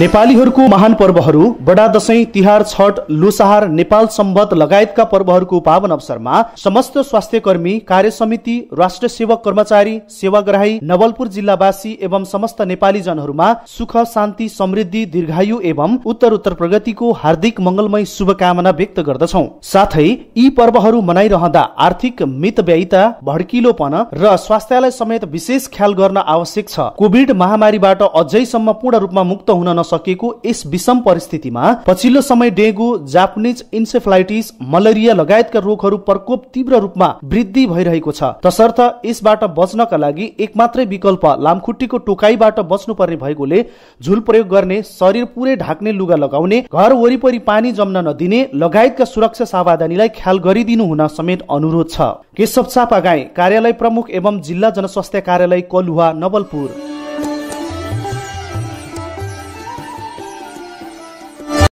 नेपालीहरूको महान पर्वहरू बडा दशैं तिहार छठ लुसाहार नेपाल सम्बद्ध लगायतका पर्वहरूको पावन अवसरमा समस्त स्वास्थ्य कर्मी कार्य समिति राष्ट्र सेवक कर्मचारी सेवाग्राही नवलपुर जिल्लावासी एवं समस्त नेपाली जनहरूमा सुख शान्ति समृद्धि दीर्घायु एवं उत्तर उत्तर प्रगतिको हार्दिक मंगलमय शुभकामना व्यक्त गर्दछौ साथै यी पर्वहरू मनाइरहँदा आर्थिक मितव्ययिता भड्किलोपन र स्वास्थ्यलाई समेत विशेष ख्याल गर्न आवश्यक छ कोविड महामारीबाट अझैसम्म पूर्ण रूपमा मुक्त हुन सकिएको यस विषम परिस्थितिमा पछिल्लो समय डेङ्गु जापानिज इन्सेफ्लाइटिस मलेरिया लगायतका रोगहरू प्रकोप तीव्र रूपमा वृद्धि भइरहेको छ तसर्थ यसबाट बच्नका लागि एक विकल्प लामखुट्टीको टोकाइबाट पर्ने भएकोले झुल प्रयोग गर्ने शरीर पुरै ढाक्ने लुगा लगाउने घर वरिपरि पानी जम्न नदिने लगायतका सुरक्षा सावधानीलाई ख्याल गरिदिनु हुन समेत अनुरोध छ केशव चापा गाई कार्यालय प्रमुख एवं जिल्ला जनस्वास्थ्य कार्यालय कलुवा नवलपुर